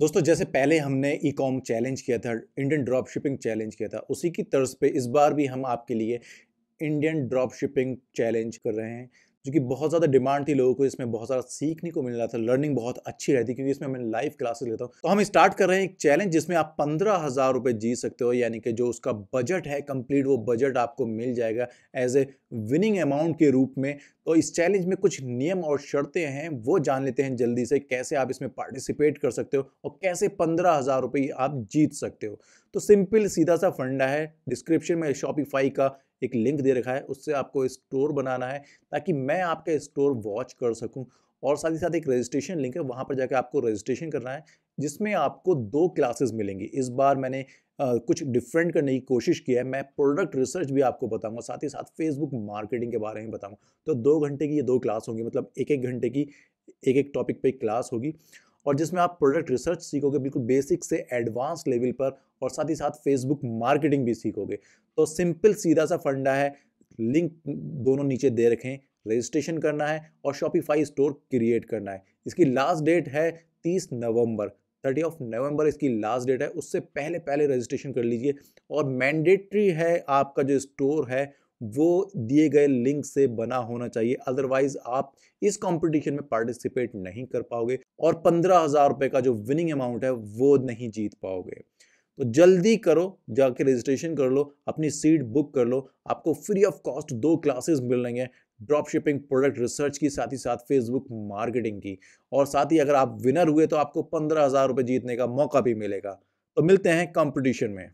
दोस्तों जैसे पहले हमने ई कॉम चैलेंज किया था इंडियन ड्रॉप शिपिंग चैलेंज किया था उसी की तर्ज पे इस बार भी हम आपके लिए इंडियन ड्रॉप शिपिंग चैलेंज कर रहे हैं जो कि बहुत ज़्यादा डिमांड थी लोगों को इसमें बहुत ज़्यादा सीखने को मिल रहा था लर्निंग बहुत अच्छी रहती क्योंकि इसमें मैं लाइव क्लासेस लेता हूँ तो हम स्टार्ट कर रहे हैं एक चैलेंज जिसमें आप पंद्रह हज़ार रुपये जीत सकते हो यानी कि जो उसका बजट है कंप्लीट वो बजट आपको मिल जाएगा एज ए विनिंग अमाउंट के रूप में तो इस चैलेंज में कुछ नियम और शर्तें हैं वो जान लेते हैं जल्दी से कैसे आप इसमें पार्टिसिपेट कर सकते हो और कैसे पंद्रह हज़ार रुपये आप जीत सकते हो तो सिंपल सीधा सा फंडा है डिस्क्रिप्शन में शॉपिफाई का एक लिंक दे रखा है उससे आपको स्टोर बनाना है ताकि मैं आपका स्टोर वॉच कर सकूँ और साथ ही साथ एक रजिस्ट्रेशन लिंक है वहाँ पर जाकर आपको रजिस्ट्रेशन करना है जिसमें आपको दो क्लासेस मिलेंगी इस बार मैंने आ, कुछ डिफरेंट करने की कोशिश की है मैं प्रोडक्ट रिसर्च भी आपको बताऊंगा साथ ही साथ फेसबुक मार्केटिंग के बारे में बताऊंगा तो दो घंटे की ये दो क्लास होंगी मतलब एक एक घंटे की एक एक टॉपिक पे क्लास होगी और जिसमें आप प्रोडक्ट रिसर्च सीखोगे बिल्कुल बेसिक से एडवांस लेवल पर और साथ ही साथ फेसबुक मार्केटिंग भी सीखोगे तो सिंपल सीधा सा फंडा है लिंक दोनों नीचे दे रखें रजिस्ट्रेशन करना है और शॉपिफाई स्टोर क्रिएट करना है इसकी लास्ट डेट है तीस नवंबर थर्टी ऑफ नवंबर इसकी लास्ट डेट है उससे पहले पहले रजिस्ट्रेशन कर लीजिए और मैंडेटरी है आपका जो स्टोर है वो दिए गए लिंक से बना होना चाहिए अदरवाइज आप इस कंपटीशन में पार्टिसिपेट नहीं कर पाओगे और पंद्रह हज़ार रुपये का जो विनिंग अमाउंट है वो नहीं जीत पाओगे तो जल्दी करो जाके रजिस्ट्रेशन कर लो अपनी सीट बुक कर लो आपको फ्री ऑफ कॉस्ट दो क्लासेस मिल रही हैं ड्रॉप शिपिंग प्रोडक्ट रिसर्च की साथ ही साथ फेसबुक मार्केटिंग की और साथ ही अगर आप विनर हुए तो आपको पंद्रह हज़ार रुपये जीतने का मौका भी मिलेगा तो मिलते हैं कंपटीशन में